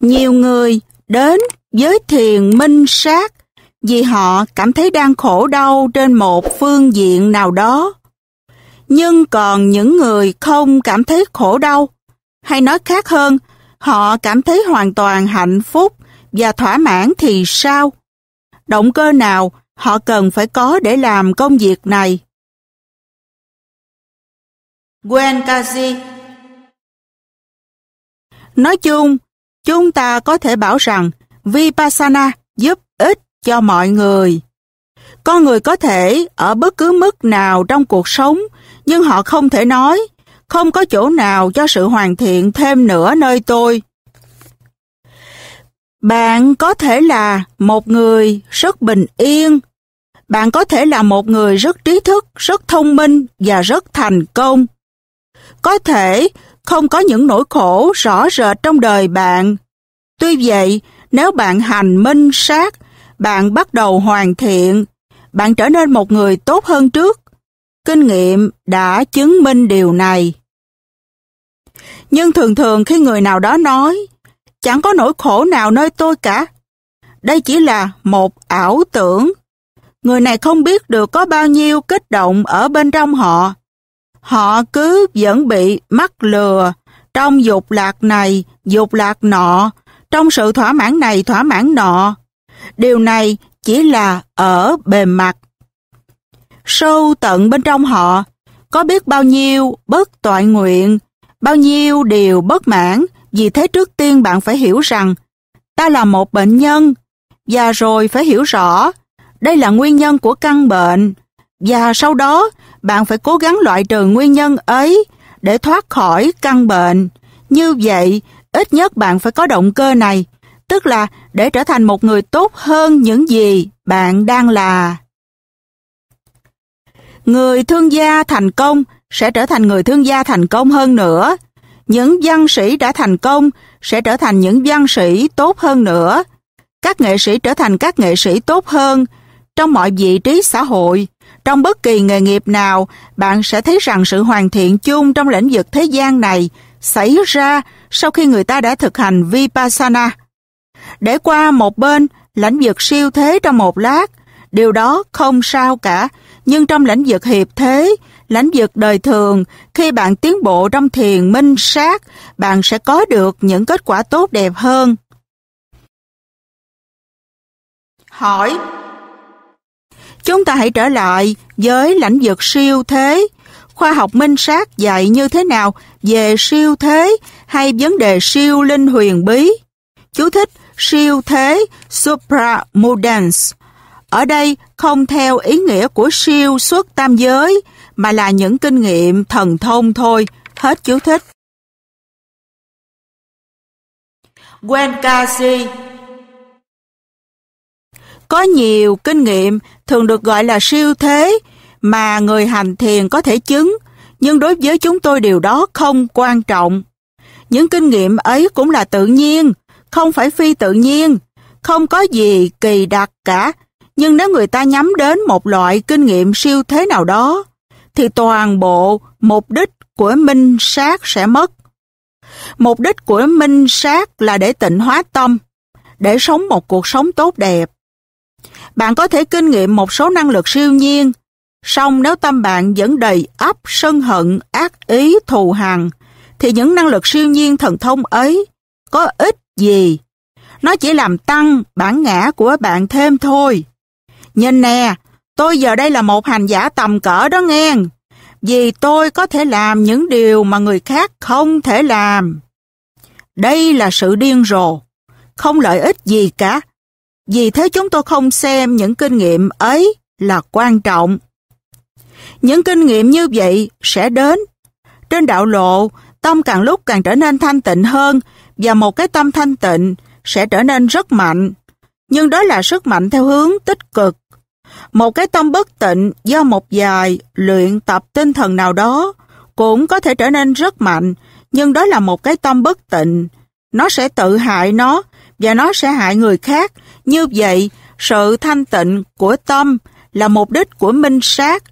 Nhiều người đến với thiền minh sát vì họ cảm thấy đang khổ đau trên một phương diện nào đó. Nhưng còn những người không cảm thấy khổ đau, hay nói khác hơn, họ cảm thấy hoàn toàn hạnh phúc và thỏa mãn thì sao? Động cơ nào họ cần phải có để làm công việc này? Gwen Kazi Nói chung, Chúng ta có thể bảo rằng Vipassana giúp ích cho mọi người. Con người có thể ở bất cứ mức nào trong cuộc sống, nhưng họ không thể nói, không có chỗ nào cho sự hoàn thiện thêm nữa nơi tôi. Bạn có thể là một người rất bình yên. Bạn có thể là một người rất trí thức, rất thông minh và rất thành công. Có thể không có những nỗi khổ rõ rệt trong đời bạn. Tuy vậy, nếu bạn hành minh sát, bạn bắt đầu hoàn thiện, bạn trở nên một người tốt hơn trước. Kinh nghiệm đã chứng minh điều này. Nhưng thường thường khi người nào đó nói, chẳng có nỗi khổ nào nơi tôi cả. Đây chỉ là một ảo tưởng. Người này không biết được có bao nhiêu kích động ở bên trong họ Họ cứ vẫn bị mắc lừa trong dục lạc này, dục lạc nọ, trong sự thỏa mãn này, thỏa mãn nọ. Điều này chỉ là ở bề mặt. Sâu tận bên trong họ, có biết bao nhiêu bất toại nguyện, bao nhiêu điều bất mãn, vì thế trước tiên bạn phải hiểu rằng ta là một bệnh nhân và rồi phải hiểu rõ đây là nguyên nhân của căn bệnh và sau đó, bạn phải cố gắng loại trừ nguyên nhân ấy để thoát khỏi căn bệnh. Như vậy, ít nhất bạn phải có động cơ này, tức là để trở thành một người tốt hơn những gì bạn đang là. Người thương gia thành công sẽ trở thành người thương gia thành công hơn nữa. Những văn sĩ đã thành công sẽ trở thành những văn sĩ tốt hơn nữa. Các nghệ sĩ trở thành các nghệ sĩ tốt hơn trong mọi vị trí xã hội trong bất kỳ nghề nghiệp nào, bạn sẽ thấy rằng sự hoàn thiện chung trong lĩnh vực thế gian này xảy ra sau khi người ta đã thực hành Vipassana. Để qua một bên, lãnh vực siêu thế trong một lát, điều đó không sao cả, nhưng trong lãnh vực hiệp thế, lãnh vực đời thường, khi bạn tiến bộ trong thiền minh sát, bạn sẽ có được những kết quả tốt đẹp hơn. Hỏi Chúng ta hãy trở lại với lãnh vực siêu thế. Khoa học minh sát dạy như thế nào về siêu thế hay vấn đề siêu linh huyền bí? Chú thích siêu thế supramodens. Ở đây không theo ý nghĩa của siêu xuất tam giới mà là những kinh nghiệm thần thông thôi. Hết chú thích. Gwen Casey có nhiều kinh nghiệm thường được gọi là siêu thế mà người hành thiền có thể chứng, nhưng đối với chúng tôi điều đó không quan trọng. Những kinh nghiệm ấy cũng là tự nhiên, không phải phi tự nhiên, không có gì kỳ đặc cả. Nhưng nếu người ta nhắm đến một loại kinh nghiệm siêu thế nào đó, thì toàn bộ mục đích của minh sát sẽ mất. Mục đích của minh sát là để tịnh hóa tâm, để sống một cuộc sống tốt đẹp bạn có thể kinh nghiệm một số năng lực siêu nhiên. Song nếu tâm bạn vẫn đầy ấp sân hận, ác ý, thù hằn, thì những năng lực siêu nhiên thần thông ấy có ích gì? Nó chỉ làm tăng bản ngã của bạn thêm thôi. Nhìn nè, tôi giờ đây là một hành giả tầm cỡ đó nghe. Vì tôi có thể làm những điều mà người khác không thể làm. Đây là sự điên rồ, không lợi ích gì cả vì thế chúng tôi không xem những kinh nghiệm ấy là quan trọng. Những kinh nghiệm như vậy sẽ đến. Trên đạo lộ, tâm càng lúc càng trở nên thanh tịnh hơn và một cái tâm thanh tịnh sẽ trở nên rất mạnh. Nhưng đó là sức mạnh theo hướng tích cực. Một cái tâm bất tịnh do một vài luyện tập tinh thần nào đó cũng có thể trở nên rất mạnh, nhưng đó là một cái tâm bất tịnh. Nó sẽ tự hại nó và nó sẽ hại người khác như vậy, sự thanh tịnh của tâm là mục đích của minh sát,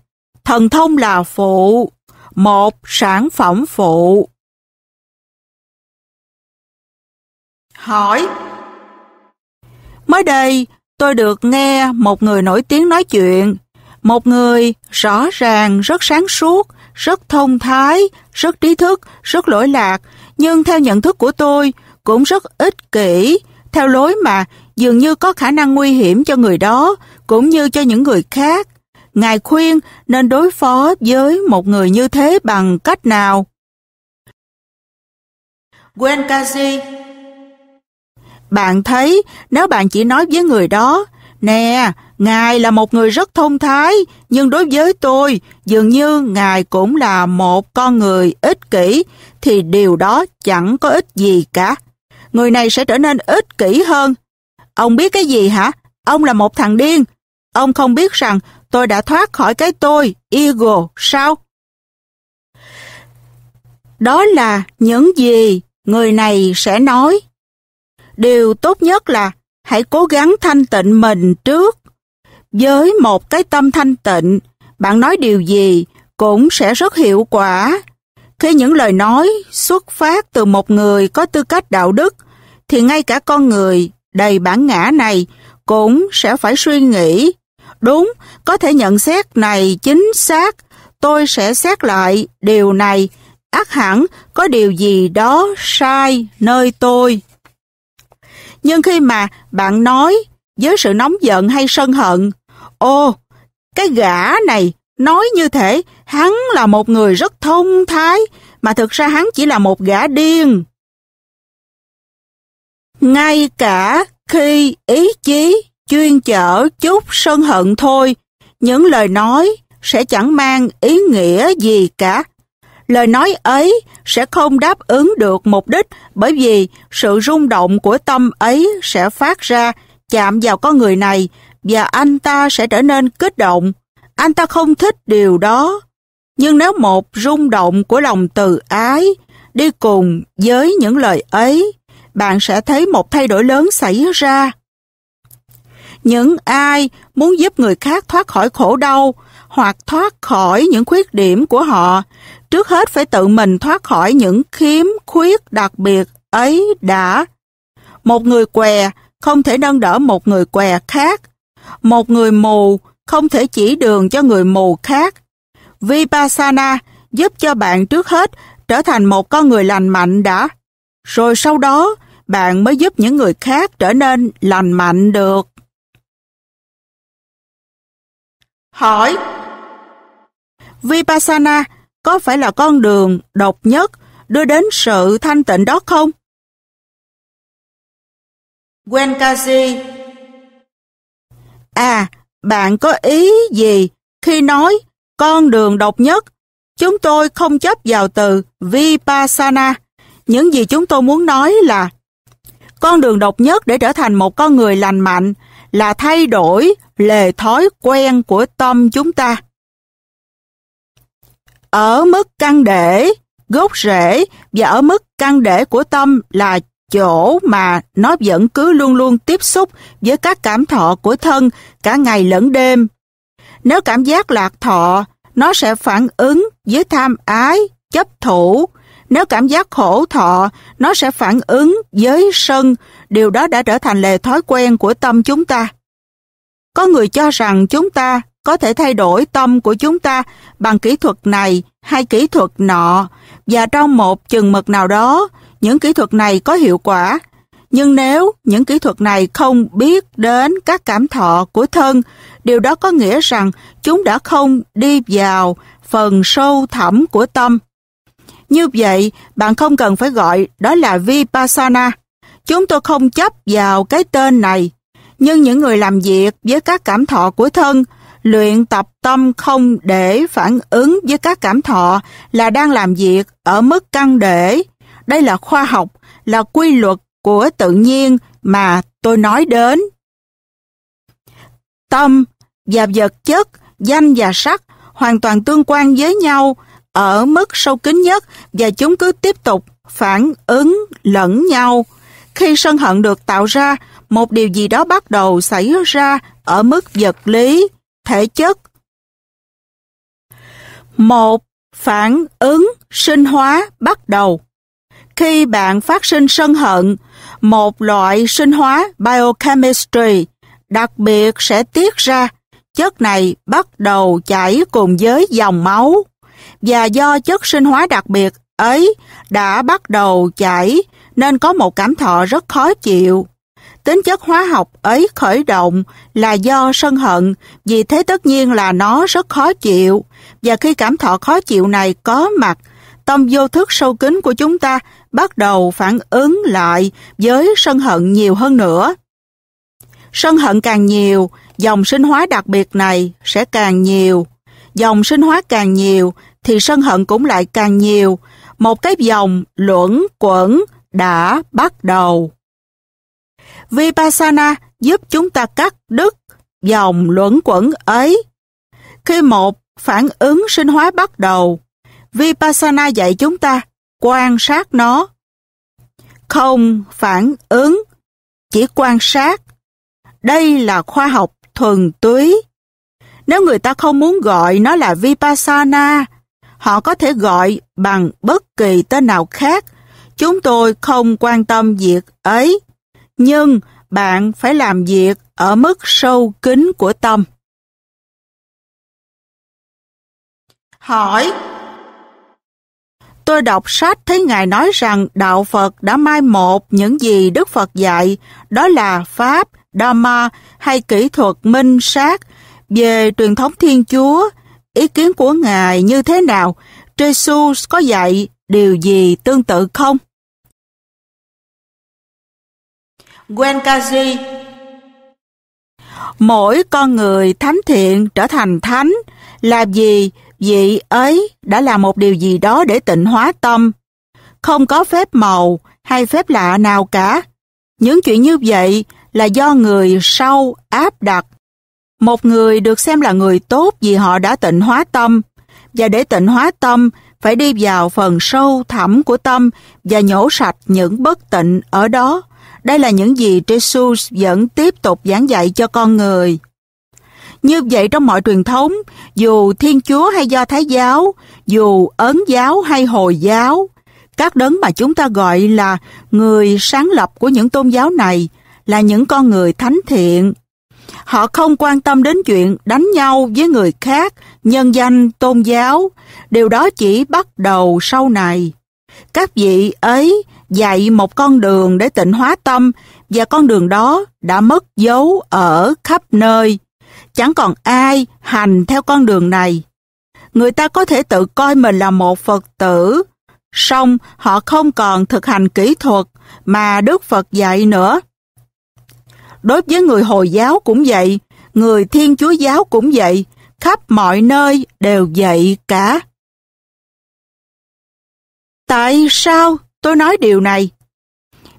thần thông là phụ, một sản phẩm phụ. Hỏi Mới đây, tôi được nghe một người nổi tiếng nói chuyện, một người rõ ràng rất sáng suốt, rất thông thái, rất trí thức, rất lỗi lạc, nhưng theo nhận thức của tôi cũng rất ích kỷ, theo lối mà dường như có khả năng nguy hiểm cho người đó cũng như cho những người khác. Ngài khuyên nên đối phó với một người như thế bằng cách nào? Gwen Kazi Bạn thấy, nếu bạn chỉ nói với người đó, Nè, Ngài là một người rất thông thái, nhưng đối với tôi, dường như Ngài cũng là một con người ích kỷ, thì điều đó chẳng có ích gì cả. Người này sẽ trở nên ích kỷ hơn, Ông biết cái gì hả? Ông là một thằng điên. Ông không biết rằng tôi đã thoát khỏi cái tôi, ego, sao? Đó là những gì người này sẽ nói. Điều tốt nhất là hãy cố gắng thanh tịnh mình trước. Với một cái tâm thanh tịnh, bạn nói điều gì cũng sẽ rất hiệu quả. Khi những lời nói xuất phát từ một người có tư cách đạo đức, thì ngay cả con người đầy bản ngã này cũng sẽ phải suy nghĩ. Đúng, có thể nhận xét này chính xác, tôi sẽ xét lại điều này, ác hẳn có điều gì đó sai nơi tôi. Nhưng khi mà bạn nói với sự nóng giận hay sân hận, ô, cái gã này nói như thế hắn là một người rất thông thái, mà thực ra hắn chỉ là một gã điên. Ngay cả khi ý chí chuyên chở chút sân hận thôi, những lời nói sẽ chẳng mang ý nghĩa gì cả. Lời nói ấy sẽ không đáp ứng được mục đích bởi vì sự rung động của tâm ấy sẽ phát ra chạm vào con người này và anh ta sẽ trở nên kích động. Anh ta không thích điều đó. Nhưng nếu một rung động của lòng từ ái đi cùng với những lời ấy bạn sẽ thấy một thay đổi lớn xảy ra. Những ai muốn giúp người khác thoát khỏi khổ đau hoặc thoát khỏi những khuyết điểm của họ, trước hết phải tự mình thoát khỏi những khiếm khuyết đặc biệt ấy đã. Một người què không thể nâng đỡ một người què khác. Một người mù không thể chỉ đường cho người mù khác. Vipassana giúp cho bạn trước hết trở thành một con người lành mạnh đã. Rồi sau đó, bạn mới giúp những người khác trở nên lành mạnh được. Hỏi Vipassana có phải là con đường độc nhất đưa đến sự thanh tịnh đó không? Wenkazi À, bạn có ý gì khi nói con đường độc nhất? Chúng tôi không chấp vào từ Vipassana. Những gì chúng tôi muốn nói là con đường độc nhất để trở thành một con người lành mạnh là thay đổi lề thói quen của tâm chúng ta. Ở mức căn để, gốc rễ và ở mức căn để của tâm là chỗ mà nó vẫn cứ luôn luôn tiếp xúc với các cảm thọ của thân cả ngày lẫn đêm. Nếu cảm giác lạc thọ, nó sẽ phản ứng với tham ái, chấp thủ, nếu cảm giác khổ thọ, nó sẽ phản ứng với sân, điều đó đã trở thành lề thói quen của tâm chúng ta. Có người cho rằng chúng ta có thể thay đổi tâm của chúng ta bằng kỹ thuật này hay kỹ thuật nọ, và trong một chừng mực nào đó, những kỹ thuật này có hiệu quả. Nhưng nếu những kỹ thuật này không biết đến các cảm thọ của thân, điều đó có nghĩa rằng chúng đã không đi vào phần sâu thẳm của tâm. Như vậy, bạn không cần phải gọi đó là Vipassana. Chúng tôi không chấp vào cái tên này, nhưng những người làm việc với các cảm thọ của thân, luyện tập tâm không để phản ứng với các cảm thọ là đang làm việc ở mức căn để. Đây là khoa học, là quy luật của tự nhiên mà tôi nói đến. Tâm và vật chất, danh và sắc hoàn toàn tương quan với nhau ở mức sâu kín nhất và chúng cứ tiếp tục phản ứng lẫn nhau. Khi sân hận được tạo ra, một điều gì đó bắt đầu xảy ra ở mức vật lý, thể chất. Một phản ứng sinh hóa bắt đầu. Khi bạn phát sinh sân hận, một loại sinh hóa biochemistry đặc biệt sẽ tiết ra chất này bắt đầu chảy cùng với dòng máu và do chất sinh hóa đặc biệt ấy đã bắt đầu chảy nên có một cảm thọ rất khó chịu. Tính chất hóa học ấy khởi động là do sân hận, vì thế tất nhiên là nó rất khó chịu. Và khi cảm thọ khó chịu này có mặt, tâm vô thức sâu kín của chúng ta bắt đầu phản ứng lại với sân hận nhiều hơn nữa. Sân hận càng nhiều, dòng sinh hóa đặc biệt này sẽ càng nhiều. Dòng sinh hóa càng nhiều thì sân hận cũng lại càng nhiều. Một cái dòng luẩn quẩn đã bắt đầu. Vipassana giúp chúng ta cắt đứt dòng luẩn quẩn ấy. Khi một phản ứng sinh hóa bắt đầu, Vipassana dạy chúng ta quan sát nó. Không phản ứng, chỉ quan sát. Đây là khoa học thuần túy. Nếu người ta không muốn gọi nó là Vipassana, Họ có thể gọi bằng bất kỳ tên nào khác. Chúng tôi không quan tâm việc ấy. Nhưng bạn phải làm việc ở mức sâu kín của tâm. Hỏi Tôi đọc sách thấy Ngài nói rằng Đạo Phật đã mai một những gì Đức Phật dạy, đó là Pháp, dharma hay kỹ thuật minh sát về truyền thống Thiên Chúa ý kiến của Ngài như thế nào? Jesus có dạy điều gì tương tự không? Gwenkazi, Mỗi con người thánh thiện trở thành thánh là gì? vị ấy đã làm một điều gì đó để tịnh hóa tâm. Không có phép màu hay phép lạ nào cả. Những chuyện như vậy là do người sau áp đặt một người được xem là người tốt vì họ đã tịnh hóa tâm, và để tịnh hóa tâm phải đi vào phần sâu thẳm của tâm và nhổ sạch những bất tịnh ở đó. Đây là những gì Jesus vẫn tiếp tục giảng dạy cho con người. Như vậy trong mọi truyền thống, dù Thiên Chúa hay Do Thái giáo, dù Ấn giáo hay Hồi giáo, các đấng mà chúng ta gọi là người sáng lập của những tôn giáo này là những con người thánh thiện, Họ không quan tâm đến chuyện đánh nhau với người khác, nhân danh, tôn giáo. Điều đó chỉ bắt đầu sau này. Các vị ấy dạy một con đường để tịnh hóa tâm và con đường đó đã mất dấu ở khắp nơi. Chẳng còn ai hành theo con đường này. Người ta có thể tự coi mình là một Phật tử, song họ không còn thực hành kỹ thuật mà Đức Phật dạy nữa. Đối với người Hồi giáo cũng vậy, người Thiên Chúa giáo cũng vậy, khắp mọi nơi đều vậy cả. Tại sao tôi nói điều này?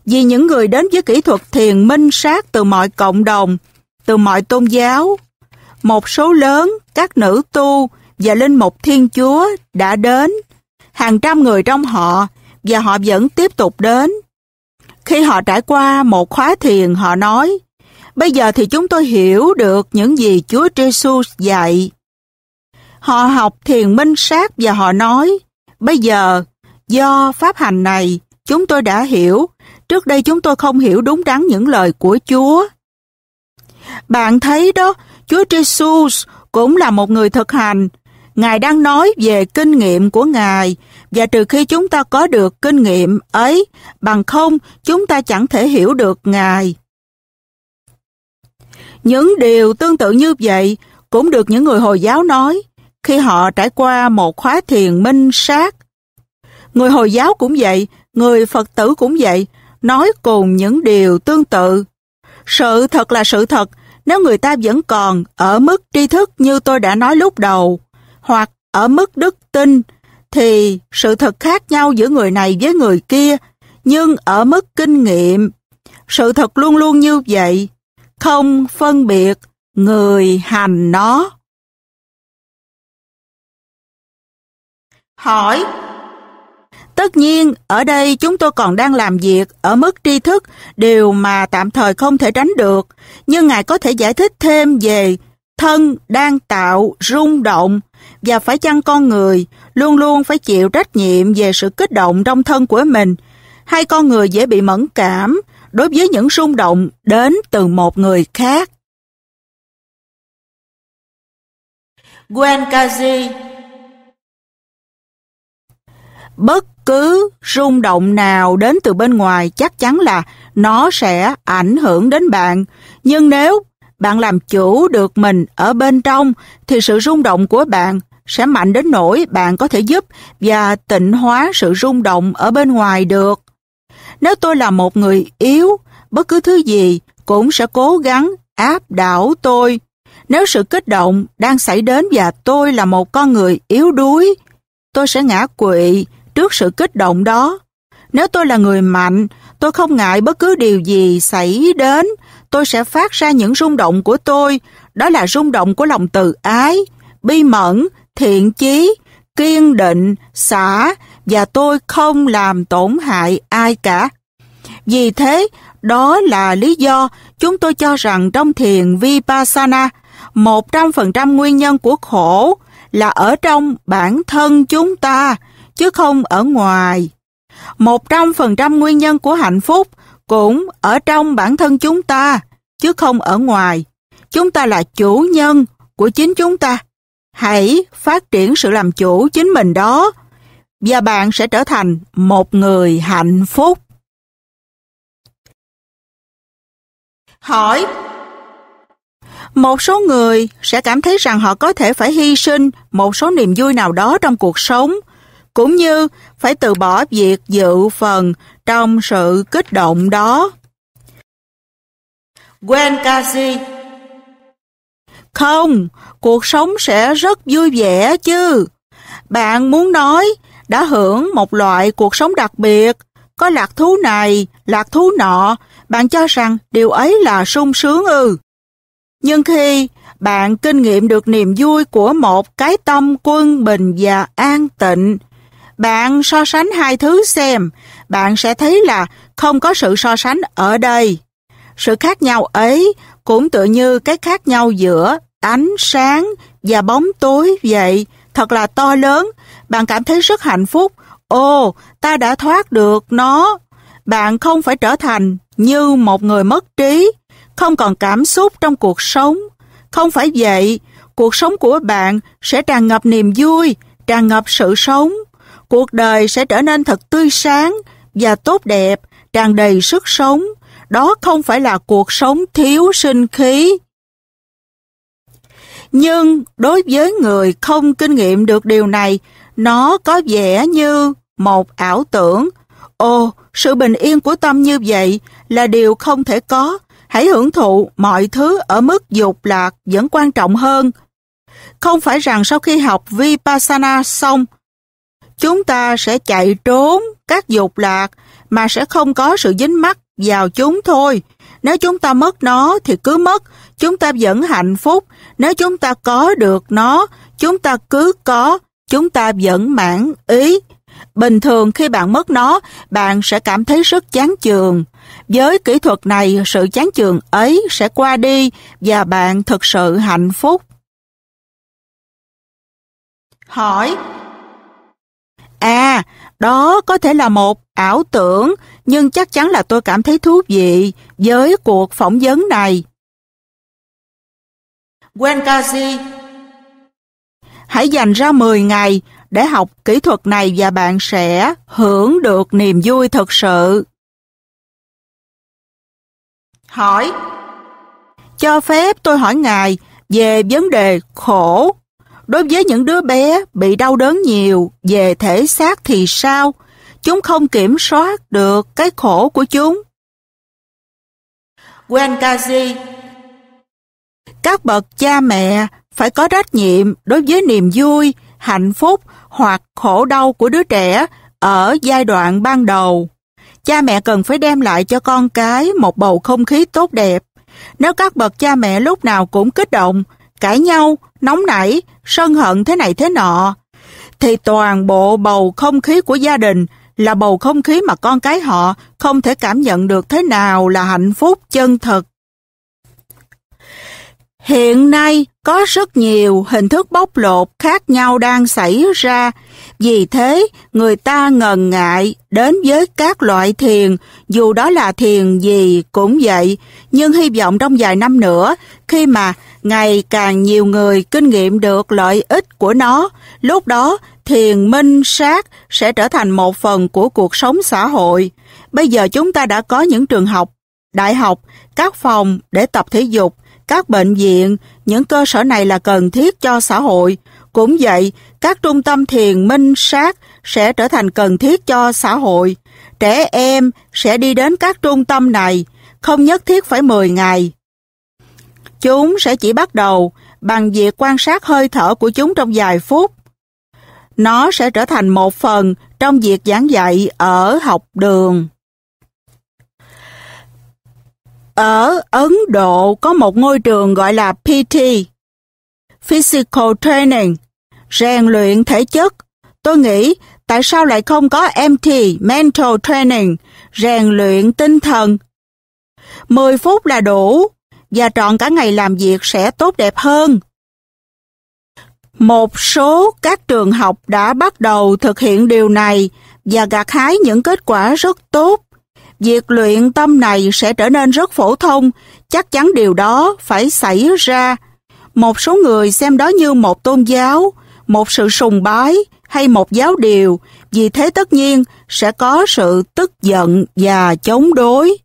Vì những người đến với kỹ thuật thiền minh sát từ mọi cộng đồng, từ mọi tôn giáo, một số lớn các nữ tu và linh mục Thiên Chúa đã đến, hàng trăm người trong họ và họ vẫn tiếp tục đến. Khi họ trải qua một khóa thiền, họ nói, Bây giờ thì chúng tôi hiểu được những gì Chúa Jesus dạy. Họ học thiền minh sát và họ nói, bây giờ do pháp hành này chúng tôi đã hiểu, trước đây chúng tôi không hiểu đúng đắn những lời của Chúa. Bạn thấy đó, Chúa Jesus cũng là một người thực hành. Ngài đang nói về kinh nghiệm của Ngài và trừ khi chúng ta có được kinh nghiệm ấy, bằng không chúng ta chẳng thể hiểu được Ngài. Những điều tương tự như vậy cũng được những người Hồi giáo nói khi họ trải qua một khóa thiền minh sát. Người Hồi giáo cũng vậy, người Phật tử cũng vậy, nói cùng những điều tương tự. Sự thật là sự thật, nếu người ta vẫn còn ở mức tri thức như tôi đã nói lúc đầu, hoặc ở mức đức tin, thì sự thật khác nhau giữa người này với người kia, nhưng ở mức kinh nghiệm. Sự thật luôn luôn như vậy không phân biệt người hành nó. Hỏi Tất nhiên, ở đây chúng tôi còn đang làm việc ở mức tri thức, điều mà tạm thời không thể tránh được. Nhưng Ngài có thể giải thích thêm về thân đang tạo rung động và phải chăng con người luôn luôn phải chịu trách nhiệm về sự kích động trong thân của mình hay con người dễ bị mẫn cảm đối với những rung động đến từ một người khác. Gwen Kazi Bất cứ rung động nào đến từ bên ngoài chắc chắn là nó sẽ ảnh hưởng đến bạn. Nhưng nếu bạn làm chủ được mình ở bên trong thì sự rung động của bạn sẽ mạnh đến nỗi bạn có thể giúp và tịnh hóa sự rung động ở bên ngoài được. Nếu tôi là một người yếu, bất cứ thứ gì cũng sẽ cố gắng áp đảo tôi. Nếu sự kích động đang xảy đến và tôi là một con người yếu đuối, tôi sẽ ngã quỵ trước sự kích động đó. Nếu tôi là người mạnh, tôi không ngại bất cứ điều gì xảy đến, tôi sẽ phát ra những rung động của tôi, đó là rung động của lòng từ ái, bi mẫn, thiện chí, kiên định, xả, và tôi không làm tổn hại ai cả. Vì thế, đó là lý do chúng tôi cho rằng trong thiền Vipassana, 100% nguyên nhân của khổ là ở trong bản thân chúng ta, chứ không ở ngoài. 100% nguyên nhân của hạnh phúc cũng ở trong bản thân chúng ta, chứ không ở ngoài. Chúng ta là chủ nhân của chính chúng ta. Hãy phát triển sự làm chủ chính mình đó và bạn sẽ trở thành một người hạnh phúc. Hỏi Một số người sẽ cảm thấy rằng họ có thể phải hy sinh một số niềm vui nào đó trong cuộc sống, cũng như phải từ bỏ việc dự phần trong sự kích động đó. Gwen Casey, Không, cuộc sống sẽ rất vui vẻ chứ. Bạn muốn nói đã hưởng một loại cuộc sống đặc biệt, có lạc thú này, lạc thú nọ, bạn cho rằng điều ấy là sung sướng ư. Nhưng khi bạn kinh nghiệm được niềm vui của một cái tâm quân bình và an tịnh, bạn so sánh hai thứ xem, bạn sẽ thấy là không có sự so sánh ở đây. Sự khác nhau ấy cũng tự như cái khác nhau giữa ánh sáng và bóng tối vậy, thật là to lớn bạn cảm thấy rất hạnh phúc. Ồ, ta đã thoát được nó. Bạn không phải trở thành như một người mất trí, không còn cảm xúc trong cuộc sống. Không phải vậy, cuộc sống của bạn sẽ tràn ngập niềm vui, tràn ngập sự sống. Cuộc đời sẽ trở nên thật tươi sáng và tốt đẹp, tràn đầy sức sống. Đó không phải là cuộc sống thiếu sinh khí. Nhưng đối với người không kinh nghiệm được điều này nó có vẻ như một ảo tưởng. Ồ, sự bình yên của tâm như vậy là điều không thể có. Hãy hưởng thụ mọi thứ ở mức dục lạc vẫn quan trọng hơn. Không phải rằng sau khi học Vipassana xong, chúng ta sẽ chạy trốn các dục lạc mà sẽ không có sự dính mắc vào chúng thôi. Nếu chúng ta mất nó thì cứ mất, chúng ta vẫn hạnh phúc. Nếu chúng ta có được nó, chúng ta cứ có chúng ta vẫn mãn ý. Bình thường khi bạn mất nó, bạn sẽ cảm thấy rất chán chường. Với kỹ thuật này, sự chán chường ấy sẽ qua đi và bạn thực sự hạnh phúc. Hỏi À, đó có thể là một ảo tưởng, nhưng chắc chắn là tôi cảm thấy thú vị với cuộc phỏng vấn này. Wenkazi Hãy dành ra 10 ngày để học kỹ thuật này và bạn sẽ hưởng được niềm vui thực sự. Hỏi Cho phép tôi hỏi ngài về vấn đề khổ. Đối với những đứa bé bị đau đớn nhiều về thể xác thì sao? Chúng không kiểm soát được cái khổ của chúng. Wenkazi Các bậc cha mẹ phải có trách nhiệm đối với niềm vui, hạnh phúc hoặc khổ đau của đứa trẻ ở giai đoạn ban đầu. Cha mẹ cần phải đem lại cho con cái một bầu không khí tốt đẹp. Nếu các bậc cha mẹ lúc nào cũng kích động, cãi nhau, nóng nảy, sân hận thế này thế nọ, thì toàn bộ bầu không khí của gia đình là bầu không khí mà con cái họ không thể cảm nhận được thế nào là hạnh phúc chân thật Hiện nay có rất nhiều hình thức bóc lột khác nhau đang xảy ra, vì thế người ta ngần ngại đến với các loại thiền, dù đó là thiền gì cũng vậy, nhưng hy vọng trong vài năm nữa, khi mà ngày càng nhiều người kinh nghiệm được lợi ích của nó, lúc đó thiền minh sát sẽ trở thành một phần của cuộc sống xã hội. Bây giờ chúng ta đã có những trường học, đại học, các phòng để tập thể dục, các bệnh viện, những cơ sở này là cần thiết cho xã hội. Cũng vậy, các trung tâm thiền minh sát sẽ trở thành cần thiết cho xã hội. Trẻ em sẽ đi đến các trung tâm này, không nhất thiết phải 10 ngày. Chúng sẽ chỉ bắt đầu bằng việc quan sát hơi thở của chúng trong vài phút. Nó sẽ trở thành một phần trong việc giảng dạy ở học đường. Ở Ấn Độ có một ngôi trường gọi là PT, Physical Training, rèn luyện thể chất. Tôi nghĩ tại sao lại không có MT, Mental Training, rèn luyện tinh thần. 10 phút là đủ và trọn cả ngày làm việc sẽ tốt đẹp hơn. Một số các trường học đã bắt đầu thực hiện điều này và gặt hái những kết quả rất tốt. Việc luyện tâm này sẽ trở nên rất phổ thông, chắc chắn điều đó phải xảy ra. Một số người xem đó như một tôn giáo, một sự sùng bái hay một giáo điều, vì thế tất nhiên sẽ có sự tức giận và chống đối.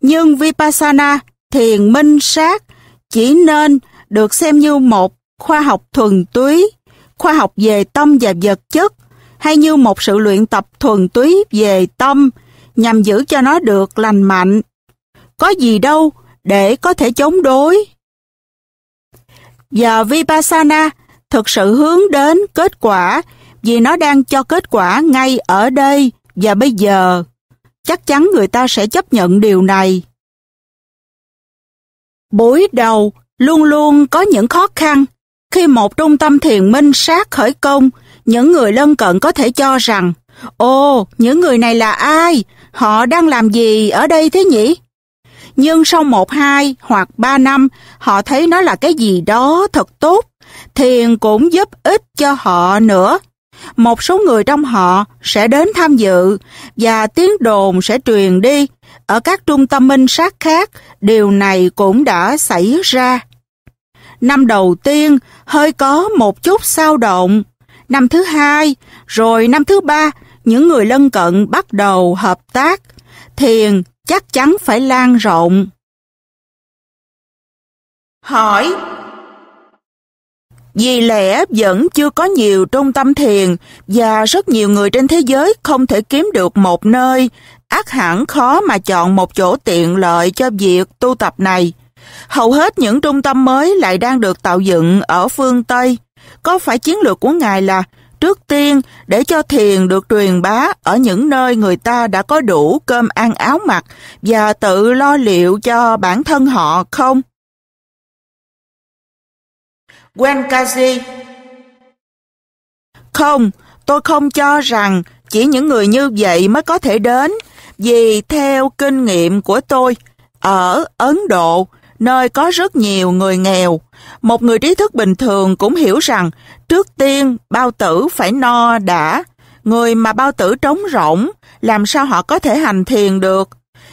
Nhưng Vipassana, thiền minh sát, chỉ nên được xem như một khoa học thuần túy, khoa học về tâm và vật chất, hay như một sự luyện tập thuần túy về tâm nhằm giữ cho nó được lành mạnh. Có gì đâu để có thể chống đối. Giờ Vipassana thực sự hướng đến kết quả vì nó đang cho kết quả ngay ở đây và bây giờ. Chắc chắn người ta sẽ chấp nhận điều này. Buổi đầu luôn luôn có những khó khăn. Khi một trung tâm thiền minh sát khởi công, những người lân cận có thể cho rằng Ồ, những người này là ai? họ đang làm gì ở đây thế nhỉ? Nhưng sau một hai hoặc ba năm, họ thấy nó là cái gì đó thật tốt. Thiền cũng giúp ích cho họ nữa. Một số người trong họ sẽ đến tham dự và tiếng đồn sẽ truyền đi. Ở các trung tâm minh sát khác, điều này cũng đã xảy ra. Năm đầu tiên, hơi có một chút sao động. Năm thứ hai, rồi năm thứ ba, những người lân cận bắt đầu hợp tác, thiền chắc chắn phải lan rộng. Hỏi Vì lẽ vẫn chưa có nhiều trung tâm thiền và rất nhiều người trên thế giới không thể kiếm được một nơi, ác hẳn khó mà chọn một chỗ tiện lợi cho việc tu tập này. Hầu hết những trung tâm mới lại đang được tạo dựng ở phương Tây. Có phải chiến lược của Ngài là trước tiên để cho thiền được truyền bá ở những nơi người ta đã có đủ cơm ăn áo mặc và tự lo liệu cho bản thân họ không? Wenkazi Không, tôi không cho rằng chỉ những người như vậy mới có thể đến vì theo kinh nghiệm của tôi, ở Ấn Độ, nơi có rất nhiều người nghèo. Một người trí thức bình thường cũng hiểu rằng trước tiên bao tử phải no đã. Người mà bao tử trống rỗng, làm sao họ có thể hành thiền được?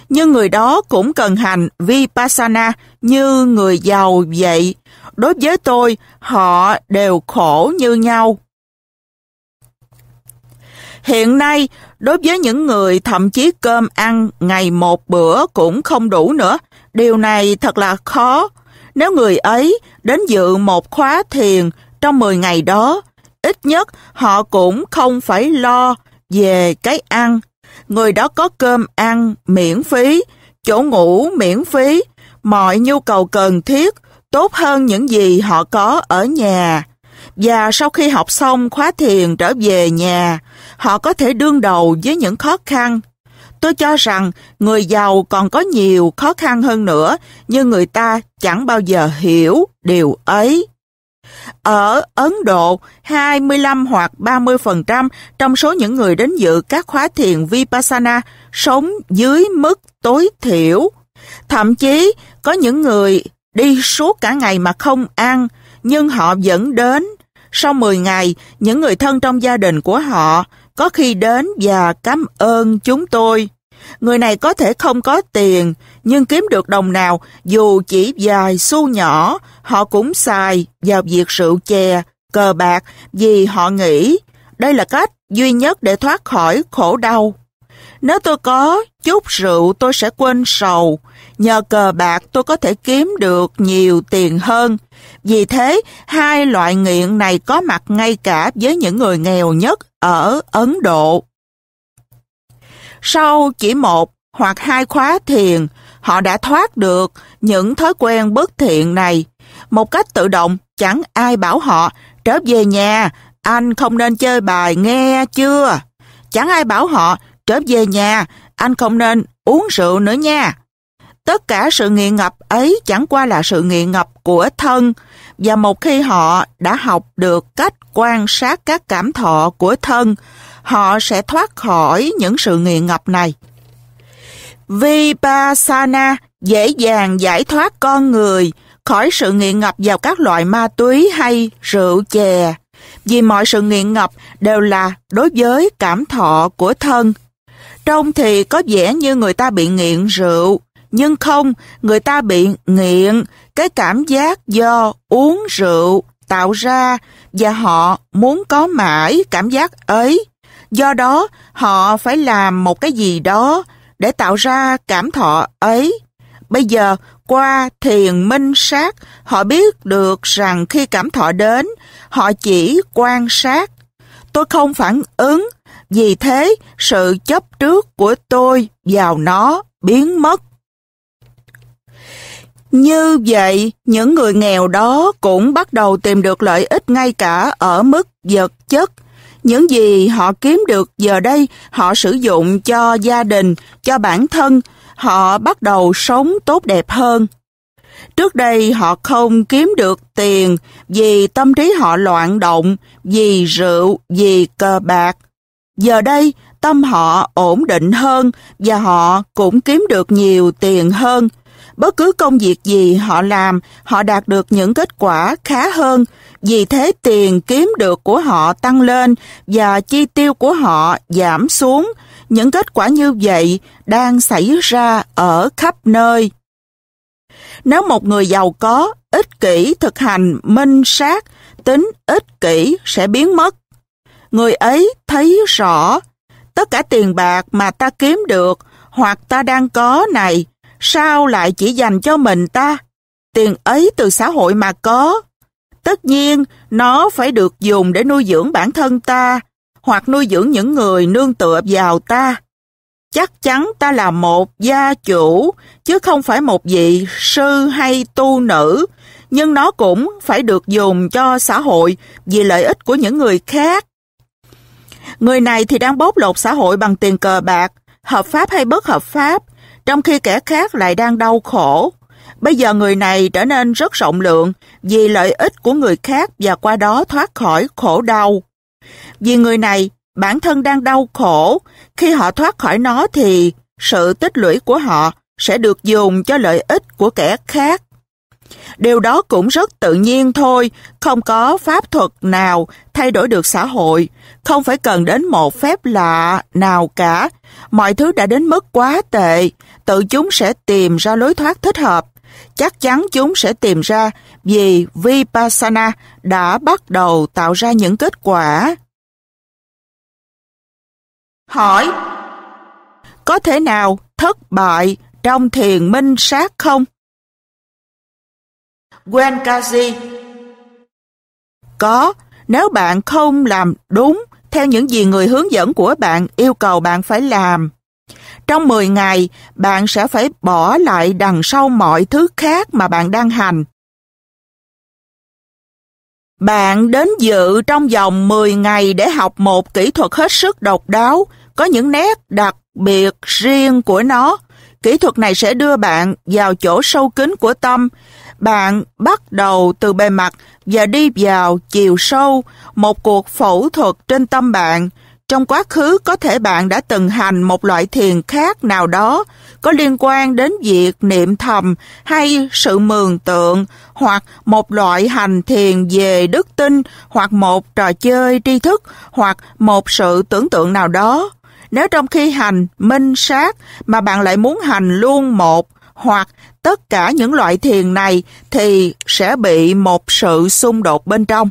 Nhưng người đó cũng cần hành Vipassana như người giàu vậy. Đối với tôi, họ đều khổ như nhau. Hiện nay, đối với những người thậm chí cơm ăn ngày một bữa cũng không đủ nữa, Điều này thật là khó. Nếu người ấy đến dự một khóa thiền trong 10 ngày đó, ít nhất họ cũng không phải lo về cái ăn. Người đó có cơm ăn miễn phí, chỗ ngủ miễn phí, mọi nhu cầu cần thiết tốt hơn những gì họ có ở nhà. Và sau khi học xong khóa thiền trở về nhà, họ có thể đương đầu với những khó khăn Tôi cho rằng người giàu còn có nhiều khó khăn hơn nữa, nhưng người ta chẳng bao giờ hiểu điều ấy. Ở Ấn Độ, 25 hoặc 30% trong số những người đến dự các khóa thiền Vipassana sống dưới mức tối thiểu. Thậm chí, có những người đi suốt cả ngày mà không ăn, nhưng họ vẫn đến. Sau 10 ngày, những người thân trong gia đình của họ có khi đến và cảm ơn chúng tôi. Người này có thể không có tiền, nhưng kiếm được đồng nào dù chỉ vài xu nhỏ, họ cũng xài vào việc rượu chè, cờ bạc vì họ nghĩ đây là cách duy nhất để thoát khỏi khổ đau. Nếu tôi có chút rượu tôi sẽ quên sầu, Nhờ cờ bạc tôi có thể kiếm được nhiều tiền hơn. Vì thế, hai loại nghiện này có mặt ngay cả với những người nghèo nhất ở Ấn Độ. Sau chỉ một hoặc hai khóa thiền, họ đã thoát được những thói quen bất thiện này. Một cách tự động, chẳng ai bảo họ trở về nhà, anh không nên chơi bài nghe chưa? Chẳng ai bảo họ trở về nhà, anh không nên uống rượu nữa nha. Tất cả sự nghiện ngập ấy chẳng qua là sự nghiện ngập của thân và một khi họ đã học được cách quan sát các cảm thọ của thân, họ sẽ thoát khỏi những sự nghiện ngập này. Vipassana dễ dàng giải thoát con người khỏi sự nghiện ngập vào các loại ma túy hay rượu chè, vì mọi sự nghiện ngập đều là đối với cảm thọ của thân. Trông thì có vẻ như người ta bị nghiện rượu, nhưng không, người ta bị nghiện cái cảm giác do uống rượu tạo ra và họ muốn có mãi cảm giác ấy. Do đó, họ phải làm một cái gì đó để tạo ra cảm thọ ấy. Bây giờ, qua thiền minh sát, họ biết được rằng khi cảm thọ đến, họ chỉ quan sát. Tôi không phản ứng, vì thế sự chấp trước của tôi vào nó biến mất. Như vậy, những người nghèo đó cũng bắt đầu tìm được lợi ích ngay cả ở mức vật chất. Những gì họ kiếm được giờ đây, họ sử dụng cho gia đình, cho bản thân, họ bắt đầu sống tốt đẹp hơn. Trước đây họ không kiếm được tiền vì tâm trí họ loạn động, vì rượu, vì cờ bạc. Giờ đây, tâm họ ổn định hơn và họ cũng kiếm được nhiều tiền hơn Bất cứ công việc gì họ làm, họ đạt được những kết quả khá hơn. Vì thế tiền kiếm được của họ tăng lên và chi tiêu của họ giảm xuống. Những kết quả như vậy đang xảy ra ở khắp nơi. Nếu một người giàu có, ích kỷ thực hành minh sát, tính ích kỷ sẽ biến mất. Người ấy thấy rõ, tất cả tiền bạc mà ta kiếm được hoặc ta đang có này Sao lại chỉ dành cho mình ta? Tiền ấy từ xã hội mà có. Tất nhiên, nó phải được dùng để nuôi dưỡng bản thân ta, hoặc nuôi dưỡng những người nương tựa vào ta. Chắc chắn ta là một gia chủ, chứ không phải một vị sư hay tu nữ, nhưng nó cũng phải được dùng cho xã hội vì lợi ích của những người khác. Người này thì đang bóp lột xã hội bằng tiền cờ bạc, hợp pháp hay bất hợp pháp, trong khi kẻ khác lại đang đau khổ. Bây giờ người này trở nên rất rộng lượng vì lợi ích của người khác và qua đó thoát khỏi khổ đau. Vì người này bản thân đang đau khổ, khi họ thoát khỏi nó thì sự tích lũy của họ sẽ được dùng cho lợi ích của kẻ khác. Điều đó cũng rất tự nhiên thôi, không có pháp thuật nào thay đổi được xã hội, không phải cần đến một phép lạ nào cả. Mọi thứ đã đến mức quá tệ, tự chúng sẽ tìm ra lối thoát thích hợp. Chắc chắn chúng sẽ tìm ra vì Vipassana đã bắt đầu tạo ra những kết quả. Hỏi Có thể nào thất bại trong thiền minh sát không? Gwen Kazi. Có, nếu bạn không làm đúng theo những gì người hướng dẫn của bạn yêu cầu bạn phải làm. Trong 10 ngày, bạn sẽ phải bỏ lại đằng sau mọi thứ khác mà bạn đang hành. Bạn đến dự trong vòng 10 ngày để học một kỹ thuật hết sức độc đáo, có những nét đặc biệt riêng của nó. Kỹ thuật này sẽ đưa bạn vào chỗ sâu kín của tâm bạn bắt đầu từ bề mặt và đi vào chiều sâu, một cuộc phẫu thuật trên tâm bạn. Trong quá khứ có thể bạn đã từng hành một loại thiền khác nào đó có liên quan đến việc niệm thầm hay sự mường tượng hoặc một loại hành thiền về đức tin hoặc một trò chơi tri thức hoặc một sự tưởng tượng nào đó. Nếu trong khi hành minh sát mà bạn lại muốn hành luôn một hoặc tất cả những loại thiền này thì sẽ bị một sự xung đột bên trong.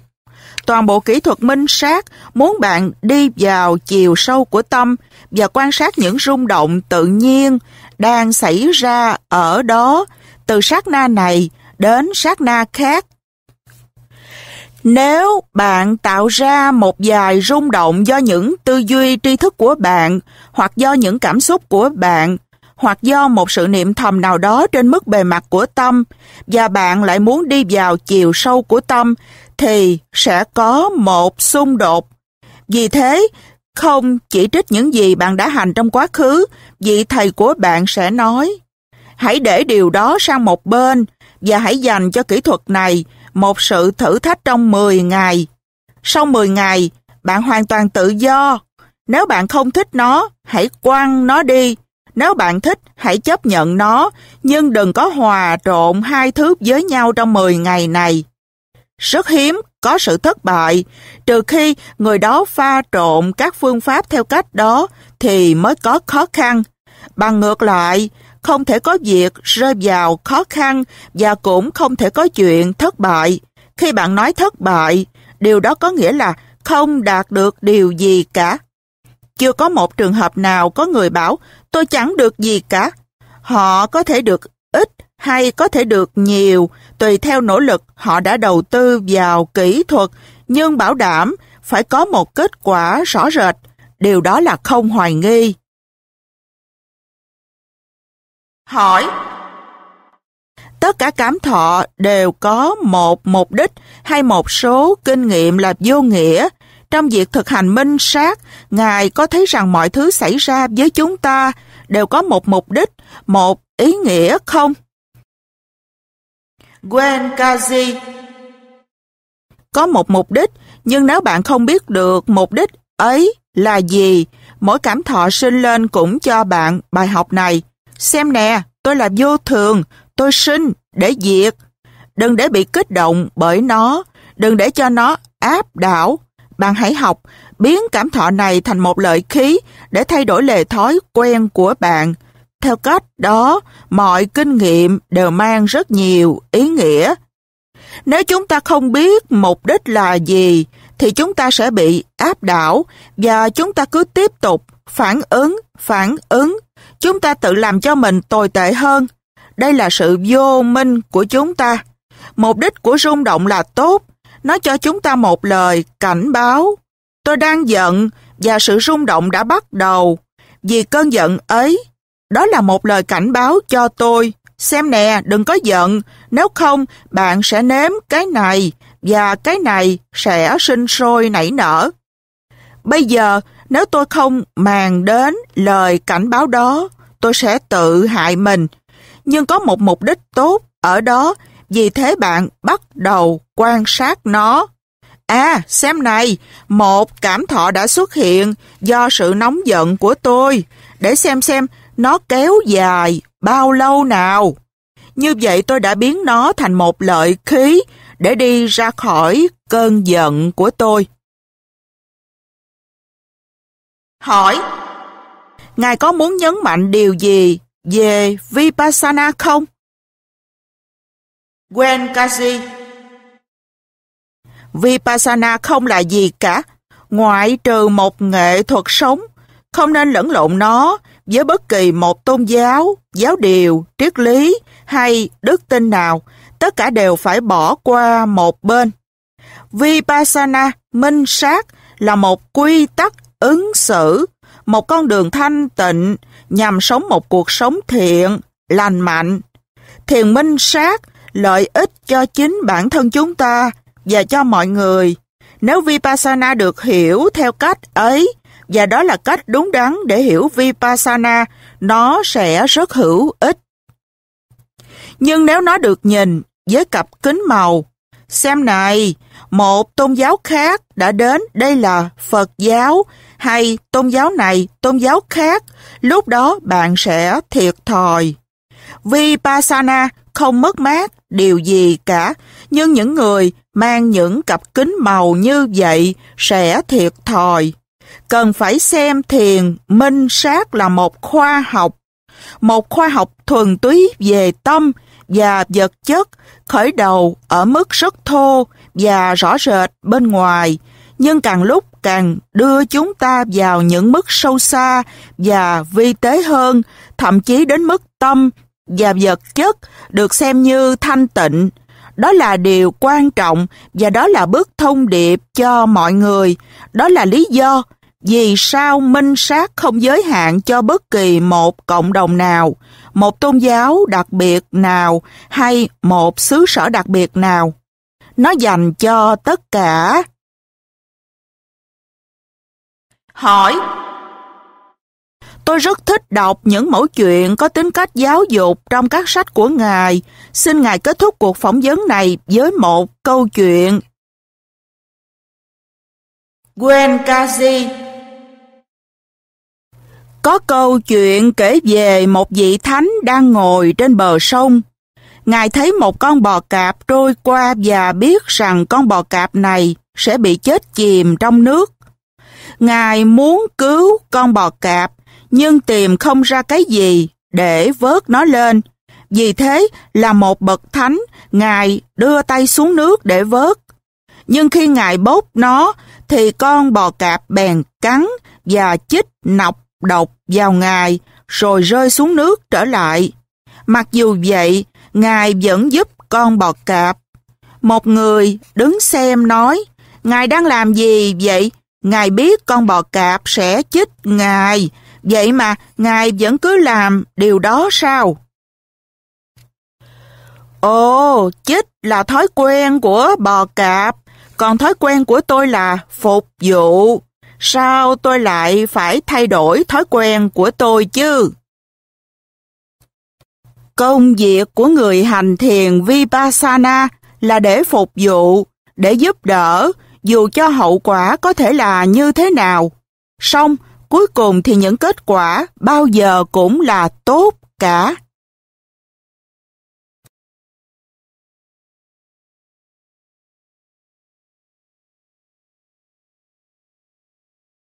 Toàn bộ kỹ thuật minh sát muốn bạn đi vào chiều sâu của tâm và quan sát những rung động tự nhiên đang xảy ra ở đó từ sát na này đến sát na khác. Nếu bạn tạo ra một vài rung động do những tư duy tri thức của bạn hoặc do những cảm xúc của bạn hoặc do một sự niệm thầm nào đó trên mức bề mặt của tâm và bạn lại muốn đi vào chiều sâu của tâm thì sẽ có một xung đột. Vì thế, không chỉ trích những gì bạn đã hành trong quá khứ, vị thầy của bạn sẽ nói hãy để điều đó sang một bên và hãy dành cho kỹ thuật này một sự thử thách trong 10 ngày. Sau 10 ngày, bạn hoàn toàn tự do. Nếu bạn không thích nó, hãy quăng nó đi nếu bạn thích, hãy chấp nhận nó, nhưng đừng có hòa trộn hai thứ với nhau trong 10 ngày này. Rất hiếm có sự thất bại, trừ khi người đó pha trộn các phương pháp theo cách đó thì mới có khó khăn. Bằng ngược lại, không thể có việc rơi vào khó khăn và cũng không thể có chuyện thất bại. Khi bạn nói thất bại, điều đó có nghĩa là không đạt được điều gì cả. Chưa có một trường hợp nào có người bảo Tôi chẳng được gì cả. Họ có thể được ít hay có thể được nhiều, tùy theo nỗ lực họ đã đầu tư vào kỹ thuật, nhưng bảo đảm phải có một kết quả rõ rệt. Điều đó là không hoài nghi. Hỏi Tất cả cảm thọ đều có một mục đích hay một số kinh nghiệm là vô nghĩa trong việc thực hành minh sát, Ngài có thấy rằng mọi thứ xảy ra với chúng ta đều có một mục đích, một ý nghĩa không? Gwen Kazi Có một mục đích, nhưng nếu bạn không biết được mục đích ấy là gì, mỗi cảm thọ sinh lên cũng cho bạn bài học này. Xem nè, tôi là vô thường, tôi sinh để diệt. Đừng để bị kích động bởi nó, đừng để cho nó áp đảo, bạn hãy học biến cảm thọ này thành một lợi khí để thay đổi lề thói quen của bạn. Theo cách đó, mọi kinh nghiệm đều mang rất nhiều ý nghĩa. Nếu chúng ta không biết mục đích là gì, thì chúng ta sẽ bị áp đảo và chúng ta cứ tiếp tục phản ứng, phản ứng. Chúng ta tự làm cho mình tồi tệ hơn. Đây là sự vô minh của chúng ta. Mục đích của rung động là tốt, nó cho chúng ta một lời cảnh báo. Tôi đang giận và sự rung động đã bắt đầu. Vì cơn giận ấy, đó là một lời cảnh báo cho tôi. Xem nè, đừng có giận, nếu không bạn sẽ nếm cái này và cái này sẽ sinh sôi nảy nở. Bây giờ, nếu tôi không màng đến lời cảnh báo đó, tôi sẽ tự hại mình. Nhưng có một mục đích tốt ở đó vì thế bạn bắt đầu quan sát nó. À, xem này, một cảm thọ đã xuất hiện do sự nóng giận của tôi. Để xem xem nó kéo dài bao lâu nào. Như vậy tôi đã biến nó thành một lợi khí để đi ra khỏi cơn giận của tôi. Hỏi Ngài có muốn nhấn mạnh điều gì về Vipassana không? Gwen Kazi Vipassana không là gì cả, ngoại trừ một nghệ thuật sống, không nên lẫn lộn nó với bất kỳ một tôn giáo, giáo điều, triết lý hay đức tin nào, tất cả đều phải bỏ qua một bên. Vipassana, minh sát, là một quy tắc ứng xử, một con đường thanh tịnh nhằm sống một cuộc sống thiện, lành mạnh. Thiền minh sát lợi ích cho chính bản thân chúng ta và cho mọi người. Nếu Vipassana được hiểu theo cách ấy, và đó là cách đúng đắn để hiểu Vipassana, nó sẽ rất hữu ích. Nhưng nếu nó được nhìn với cặp kính màu, xem này, một tôn giáo khác đã đến, đây là Phật giáo, hay tôn giáo này, tôn giáo khác, lúc đó bạn sẽ thiệt thòi. Vipassana không mất mát điều gì cả, nhưng những người mang những cặp kính màu như vậy sẽ thiệt thòi. Cần phải xem thiền minh sát là một khoa học, một khoa học thuần túy về tâm và vật chất khởi đầu ở mức rất thô và rõ rệt bên ngoài, nhưng càng lúc càng đưa chúng ta vào những mức sâu xa và vi tế hơn, thậm chí đến mức tâm và vật chất được xem như thanh tịnh. Đó là điều quan trọng và đó là bước thông điệp cho mọi người. Đó là lý do vì sao minh sát không giới hạn cho bất kỳ một cộng đồng nào, một tôn giáo đặc biệt nào hay một xứ sở đặc biệt nào. Nó dành cho tất cả. Hỏi Tôi rất thích đọc những mẫu chuyện có tính cách giáo dục trong các sách của Ngài. Xin Ngài kết thúc cuộc phỏng vấn này với một câu chuyện. Gwen Kazi Có câu chuyện kể về một vị thánh đang ngồi trên bờ sông. Ngài thấy một con bò cạp trôi qua và biết rằng con bò cạp này sẽ bị chết chìm trong nước. Ngài muốn cứu con bò cạp nhưng tìm không ra cái gì để vớt nó lên. Vì thế là một bậc thánh, Ngài đưa tay xuống nước để vớt. Nhưng khi Ngài bốc nó, thì con bò cạp bèn cắn và chích nọc độc vào Ngài, rồi rơi xuống nước trở lại. Mặc dù vậy, Ngài vẫn giúp con bò cạp. Một người đứng xem nói, Ngài đang làm gì vậy? Ngài biết con bò cạp sẽ chích Ngài, Vậy mà ngài vẫn cứ làm điều đó sao? Ồ, chích là thói quen của bò cạp, còn thói quen của tôi là phục vụ. Sao tôi lại phải thay đổi thói quen của tôi chứ? Công việc của người hành thiền Vipassana là để phục vụ, để giúp đỡ, dù cho hậu quả có thể là như thế nào. Xong, cuối cùng thì những kết quả bao giờ cũng là tốt cả.